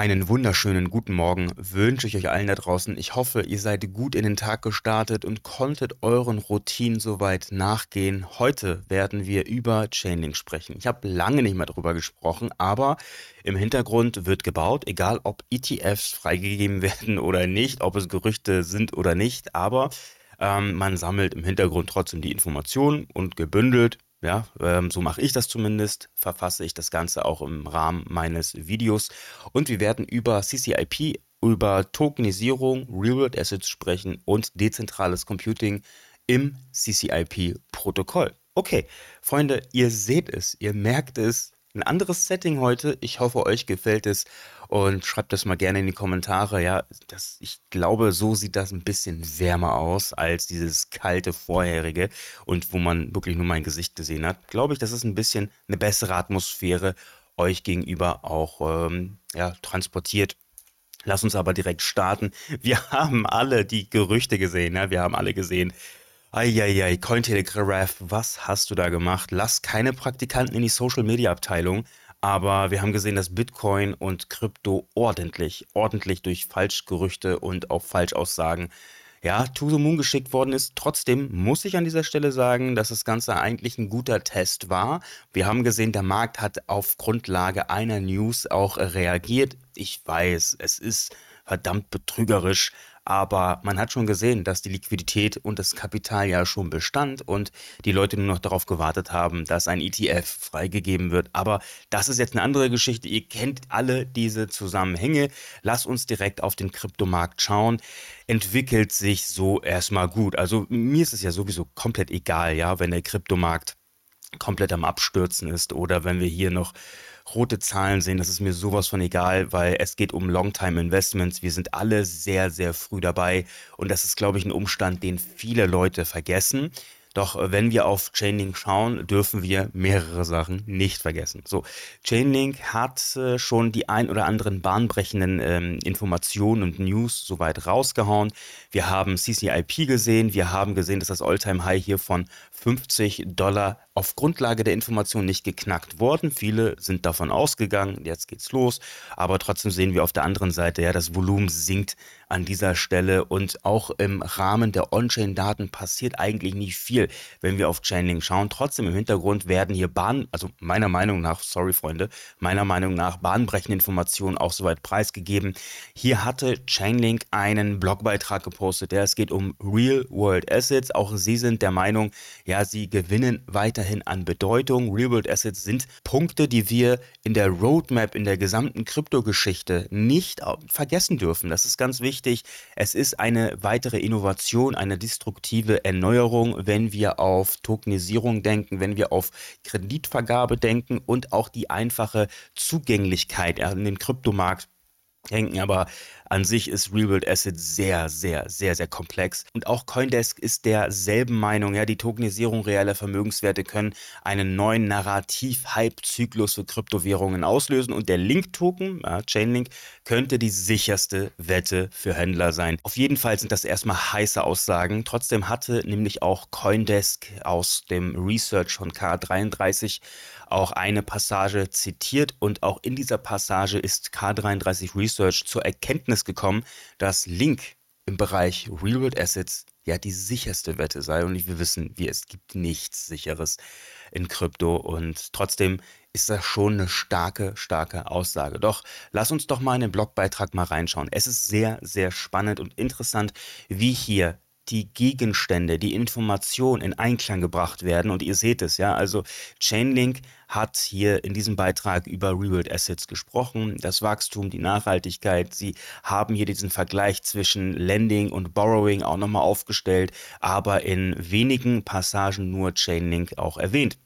Einen wunderschönen guten Morgen wünsche ich euch allen da draußen. Ich hoffe, ihr seid gut in den Tag gestartet und konntet euren Routinen soweit nachgehen. Heute werden wir über Chainlink sprechen. Ich habe lange nicht mehr darüber gesprochen, aber im Hintergrund wird gebaut, egal ob ETFs freigegeben werden oder nicht, ob es Gerüchte sind oder nicht, aber ähm, man sammelt im Hintergrund trotzdem die Informationen und gebündelt ja, ähm, so mache ich das zumindest, verfasse ich das Ganze auch im Rahmen meines Videos. Und wir werden über CCIP, über Tokenisierung, Real-World Assets sprechen und dezentrales Computing im CCIP-Protokoll. Okay, Freunde, ihr seht es, ihr merkt es, ein anderes Setting heute. Ich hoffe, euch gefällt es und schreibt das mal gerne in die Kommentare. Ja, das, ich glaube, so sieht das ein bisschen wärmer aus als dieses kalte vorherige und wo man wirklich nur mein Gesicht gesehen hat. Glaube ich, das ist ein bisschen eine bessere Atmosphäre euch gegenüber auch ähm, ja, transportiert. Lass uns aber direkt starten. Wir haben alle die Gerüchte gesehen. Ja? Ne? Wir haben alle gesehen, Eieiei, Cointelegraph, was hast du da gemacht? Lass keine Praktikanten in die Social Media Abteilung. Aber wir haben gesehen, dass Bitcoin und Krypto ordentlich, ordentlich durch Falschgerüchte und auch Falschaussagen ja, to the Moon geschickt worden ist. Trotzdem muss ich an dieser Stelle sagen, dass das Ganze eigentlich ein guter Test war. Wir haben gesehen, der Markt hat auf Grundlage einer News auch reagiert. Ich weiß, es ist verdammt betrügerisch, aber man hat schon gesehen, dass die Liquidität und das Kapital ja schon bestand und die Leute nur noch darauf gewartet haben, dass ein ETF freigegeben wird. Aber das ist jetzt eine andere Geschichte. Ihr kennt alle diese Zusammenhänge. Lass uns direkt auf den Kryptomarkt schauen. Entwickelt sich so erstmal gut. Also mir ist es ja sowieso komplett egal, ja, wenn der Kryptomarkt komplett am Abstürzen ist oder wenn wir hier noch rote Zahlen sehen, das ist mir sowas von egal, weil es geht um Longtime-Investments. Wir sind alle sehr, sehr früh dabei und das ist, glaube ich, ein Umstand, den viele Leute vergessen. Doch äh, wenn wir auf Chainlink schauen, dürfen wir mehrere Sachen nicht vergessen. So, Chainlink hat äh, schon die ein oder anderen bahnbrechenden ähm, Informationen und News soweit rausgehauen. Wir haben CCIP gesehen, wir haben gesehen, dass das Alltime high hier von 50 Dollar auf Grundlage der Information nicht geknackt worden. Viele sind davon ausgegangen, jetzt geht's los. Aber trotzdem sehen wir auf der anderen Seite, ja, das Volumen sinkt an dieser Stelle und auch im Rahmen der On-Chain-Daten passiert eigentlich nicht viel, wenn wir auf Chainlink schauen. Trotzdem im Hintergrund werden hier Bahn, also meiner Meinung nach, sorry Freunde, meiner Meinung nach bahnbrechende Informationen auch soweit preisgegeben. Hier hatte Chainlink einen Blogbeitrag gepostet, der es geht um Real-World Assets. Auch sie sind der Meinung, ja, sie gewinnen weiterhin an Bedeutung. Real-World Assets sind Punkte, die wir in der Roadmap, in der gesamten Kryptogeschichte nicht vergessen dürfen. Das ist ganz wichtig wichtig. Es ist eine weitere Innovation, eine destruktive Erneuerung, wenn wir auf Tokenisierung denken, wenn wir auf Kreditvergabe denken und auch die einfache Zugänglichkeit an den Kryptomarkt denken, aber an sich ist Real World Asset sehr, sehr, sehr, sehr komplex. Und auch Coindesk ist derselben Meinung. Ja, die Tokenisierung realer Vermögenswerte können einen neuen Narrativ-Hype-Zyklus für Kryptowährungen auslösen. Und der Link-Token, ja, Chainlink, könnte die sicherste Wette für Händler sein. Auf jeden Fall sind das erstmal heiße Aussagen. Trotzdem hatte nämlich auch Coindesk aus dem Research von K33 auch eine Passage zitiert. Und auch in dieser Passage ist K33 Research Search zur Erkenntnis gekommen, dass Link im Bereich Real World Assets ja die sicherste Wette sei. Und wir wissen, wie es gibt nichts sicheres in Krypto. Und trotzdem ist das schon eine starke, starke Aussage. Doch lass uns doch mal in den Blogbeitrag mal reinschauen. Es ist sehr, sehr spannend und interessant, wie hier die Gegenstände, die Information in Einklang gebracht werden. Und ihr seht es, ja, also Chainlink hat hier in diesem Beitrag über Rebuild Assets gesprochen, das Wachstum, die Nachhaltigkeit. Sie haben hier diesen Vergleich zwischen Lending und Borrowing auch nochmal aufgestellt, aber in wenigen Passagen nur Chainlink auch erwähnt.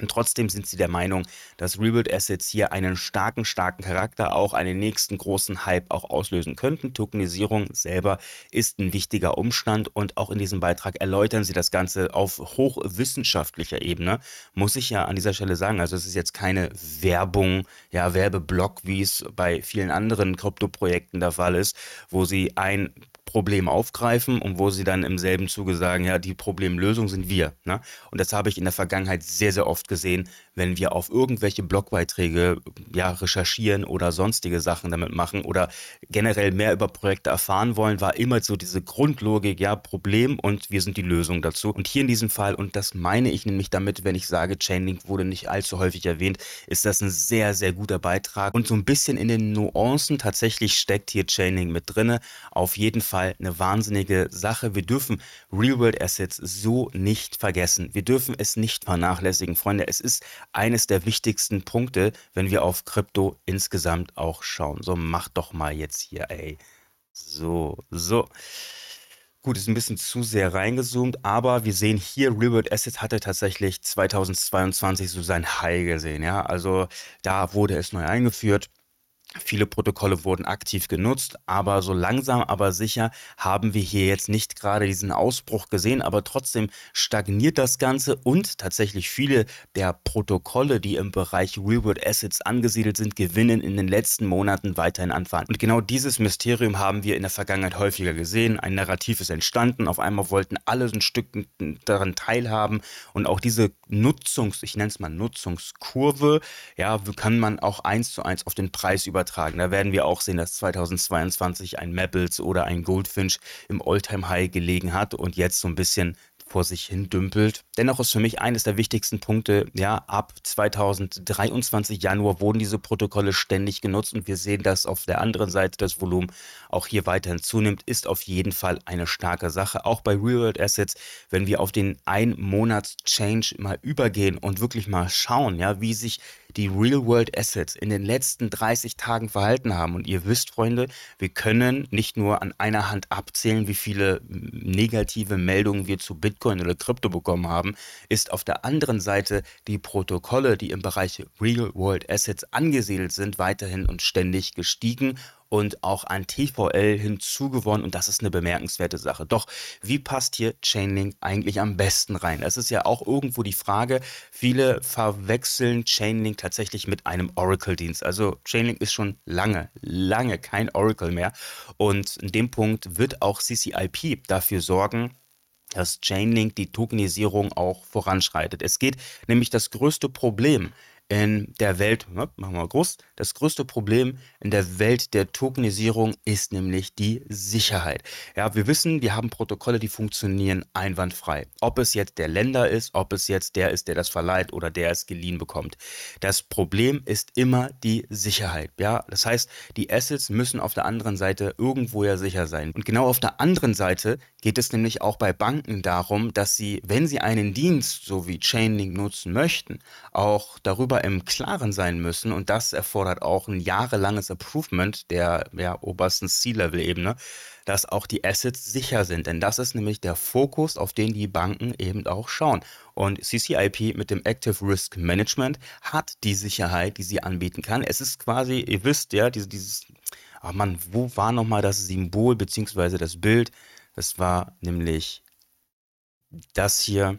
Und trotzdem sind sie der Meinung, dass Rebuild Assets hier einen starken, starken Charakter, auch einen nächsten großen Hype auch auslösen könnten. Tokenisierung selber ist ein wichtiger Umstand und auch in diesem Beitrag erläutern sie das Ganze auf hochwissenschaftlicher Ebene, muss ich ja an dieser Stelle sagen. Also es ist jetzt keine Werbung, ja, Werbeblock, wie es bei vielen anderen Kryptoprojekten der Fall ist, wo sie ein Problem aufgreifen und wo sie dann im selben Zuge sagen, ja, die Problemlösung sind wir. Ne? Und das habe ich in der Vergangenheit sehr, sehr oft gesehen, wenn wir auf irgendwelche Blogbeiträge ja, recherchieren oder sonstige Sachen damit machen oder generell mehr über Projekte erfahren wollen, war immer so diese Grundlogik, ja, Problem und wir sind die Lösung dazu. Und hier in diesem Fall, und das meine ich nämlich damit, wenn ich sage, Chainlink wurde nicht allzu häufig erwähnt, ist das ein sehr, sehr guter Beitrag. Und so ein bisschen in den Nuancen tatsächlich steckt hier Chainlink mit drinne. Auf jeden Fall eine wahnsinnige Sache. Wir dürfen Real-World-Assets so nicht vergessen. Wir dürfen es nicht vernachlässigen, Freunde. Es ist eines der wichtigsten Punkte, wenn wir auf Krypto insgesamt auch schauen. So, mach doch mal jetzt hier, ey. So, so. Gut, ist ein bisschen zu sehr reingezoomt, aber wir sehen hier, Reward Assets hatte tatsächlich 2022 so sein High gesehen. Ja, also da wurde es neu eingeführt. Viele Protokolle wurden aktiv genutzt, aber so langsam, aber sicher haben wir hier jetzt nicht gerade diesen Ausbruch gesehen, aber trotzdem stagniert das Ganze und tatsächlich viele der Protokolle, die im Bereich Real-World Assets angesiedelt sind, gewinnen in den letzten Monaten weiterhin an Und genau dieses Mysterium haben wir in der Vergangenheit häufiger gesehen. Ein Narrativ ist entstanden, auf einmal wollten alle ein Stück daran teilhaben und auch diese Nutzungs, ich nenne es mal Nutzungskurve, ja, kann man auch eins zu eins auf den Preis übertragen übertragen. Da werden wir auch sehen, dass 2022 ein Maples oder ein Goldfinch im Alltime-High gelegen hat und jetzt so ein bisschen vor sich hin dümpelt. Dennoch ist für mich eines der wichtigsten Punkte, ja, ab 2023 Januar wurden diese Protokolle ständig genutzt und wir sehen, dass auf der anderen Seite das Volumen auch hier weiterhin zunimmt, ist auf jeden Fall eine starke Sache. Auch bei Real World Assets, wenn wir auf den ein Monats Change mal übergehen und wirklich mal schauen, ja, wie sich die Real-World Assets in den letzten 30 Tagen verhalten haben. Und ihr wisst, Freunde, wir können nicht nur an einer Hand abzählen, wie viele negative Meldungen wir zu Bitcoin oder Krypto bekommen haben, ist auf der anderen Seite die Protokolle, die im Bereich Real-World Assets angesiedelt sind, weiterhin und ständig gestiegen und auch an TVL hinzugewonnen und das ist eine bemerkenswerte Sache. Doch wie passt hier Chainlink eigentlich am besten rein? Das ist ja auch irgendwo die Frage. Viele verwechseln Chainlink tatsächlich mit einem Oracle-Dienst. Also Chainlink ist schon lange, lange kein Oracle mehr und in dem Punkt wird auch CCIP dafür sorgen, dass Chainlink die Tokenisierung auch voranschreitet. Es geht nämlich das größte Problem in der Welt, ne, machen wir mal groß, das größte Problem in der Welt der Tokenisierung ist nämlich die Sicherheit. Ja, wir wissen, wir haben Protokolle, die funktionieren einwandfrei. Ob es jetzt der Länder ist, ob es jetzt der ist, der das verleiht oder der es geliehen bekommt. Das Problem ist immer die Sicherheit. Ja, das heißt, die Assets müssen auf der anderen Seite irgendwo ja sicher sein. Und genau auf der anderen Seite geht es nämlich auch bei Banken darum, dass sie, wenn sie einen Dienst, so wie Chainlink nutzen möchten, auch darüber darüber im Klaren sein müssen und das erfordert auch ein jahrelanges Approvement der ja, obersten C-Level-Ebene, dass auch die Assets sicher sind. Denn das ist nämlich der Fokus, auf den die Banken eben auch schauen. Und CCIP mit dem Active Risk Management hat die Sicherheit, die sie anbieten kann. Es ist quasi, ihr wisst ja, dieses, dieses ach man, wo war nochmal das Symbol bzw. das Bild? Das war nämlich das hier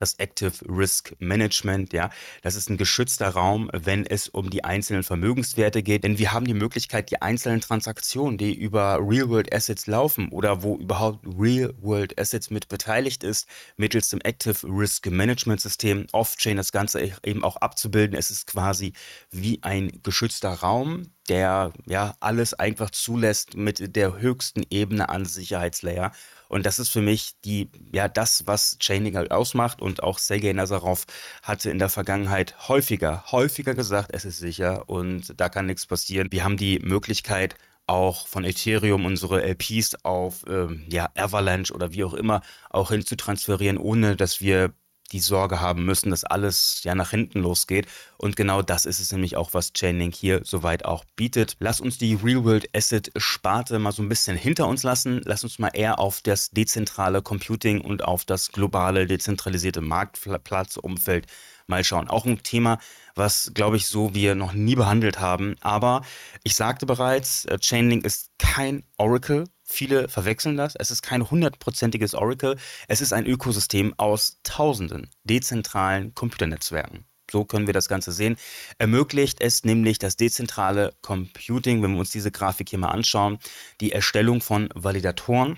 das Active Risk Management. Ja, das ist ein geschützter Raum, wenn es um die einzelnen Vermögenswerte geht, denn wir haben die Möglichkeit, die einzelnen Transaktionen, die über Real World Assets laufen oder wo überhaupt Real World Assets mit beteiligt ist, mittels dem Active Risk Management System Off-Chain das Ganze e-, eben auch abzubilden. Es ist quasi wie ein geschützter Raum, der ja alles einfach zulässt mit der höchsten Ebene an Sicherheitslayer. Und das ist für mich die, ja, das, was Chaining halt ausmacht. Und auch Sergei Nazarov hatte in der Vergangenheit häufiger, häufiger gesagt, es ist sicher und da kann nichts passieren. Wir haben die Möglichkeit, auch von Ethereum unsere LPs auf ähm, ja, Avalanche oder wie auch immer auch hin zu transferieren, ohne dass wir die Sorge haben müssen, dass alles ja nach hinten losgeht. Und genau das ist es nämlich auch, was Chainlink hier soweit auch bietet. Lass uns die Real-World-Asset-Sparte mal so ein bisschen hinter uns lassen. Lass uns mal eher auf das dezentrale Computing und auf das globale, dezentralisierte Marktplatzumfeld mal schauen. Auch ein Thema, was, glaube ich, so wir noch nie behandelt haben. Aber ich sagte bereits, äh, Chainlink ist kein Oracle. Viele verwechseln das. Es ist kein hundertprozentiges Oracle. Es ist ein Ökosystem aus tausenden dezentralen Computernetzwerken. So können wir das Ganze sehen. Ermöglicht es nämlich das dezentrale Computing, wenn wir uns diese Grafik hier mal anschauen, die Erstellung von Validatoren,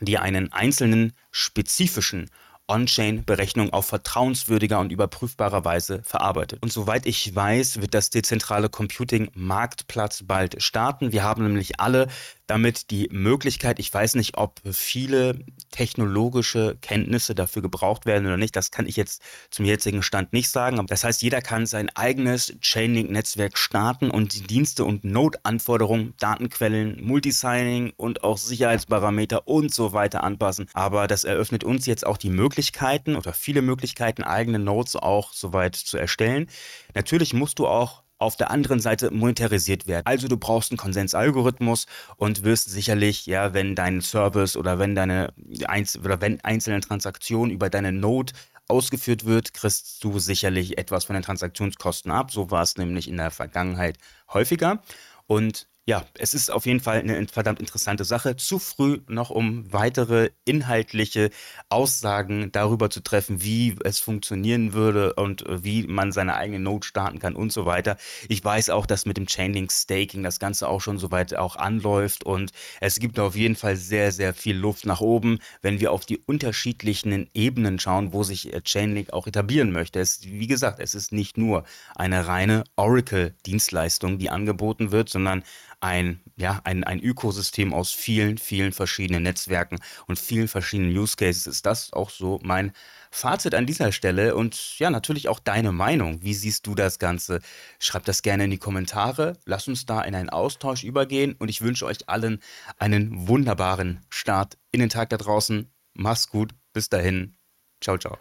die einen einzelnen spezifischen On-Chain-Berechnung auf vertrauenswürdiger und überprüfbarer Weise verarbeitet. Und soweit ich weiß, wird das dezentrale Computing-Marktplatz bald starten. Wir haben nämlich alle damit die Möglichkeit, ich weiß nicht, ob viele technologische Kenntnisse dafür gebraucht werden oder nicht, das kann ich jetzt zum jetzigen Stand nicht sagen. Das heißt, jeder kann sein eigenes Chainlink-Netzwerk starten und die Dienste und Node-Anforderungen, Datenquellen, Multisigning und auch Sicherheitsparameter und so weiter anpassen. Aber das eröffnet uns jetzt auch die Möglichkeiten oder viele Möglichkeiten, eigene Nodes auch soweit zu erstellen. Natürlich musst du auch auf der anderen Seite monetarisiert werden. Also du brauchst einen Konsensalgorithmus und wirst sicherlich, ja, wenn dein Service oder wenn deine einz oder wenn einzelne Transaktionen über deine Node ausgeführt wird, kriegst du sicherlich etwas von den Transaktionskosten ab. So war es nämlich in der Vergangenheit häufiger. Und ja, es ist auf jeden Fall eine verdammt interessante Sache. Zu früh noch, um weitere inhaltliche Aussagen darüber zu treffen, wie es funktionieren würde und äh, wie man seine eigene Note starten kann und so weiter. Ich weiß auch, dass mit dem Chainlink Staking das Ganze auch schon soweit auch anläuft und es gibt auf jeden Fall sehr, sehr viel Luft nach oben, wenn wir auf die unterschiedlichen Ebenen schauen, wo sich äh, Chainlink auch etablieren möchte. Es, wie gesagt, es ist nicht nur eine reine Oracle-Dienstleistung, die angeboten wird, sondern ein, ja, ein, ein Ökosystem aus vielen, vielen verschiedenen Netzwerken und vielen verschiedenen Use Cases ist. Das auch so mein Fazit an dieser Stelle und ja, natürlich auch deine Meinung. Wie siehst du das Ganze? Schreib das gerne in die Kommentare. Lass uns da in einen Austausch übergehen und ich wünsche euch allen einen wunderbaren Start in den Tag da draußen. Mach's gut. Bis dahin. Ciao, ciao.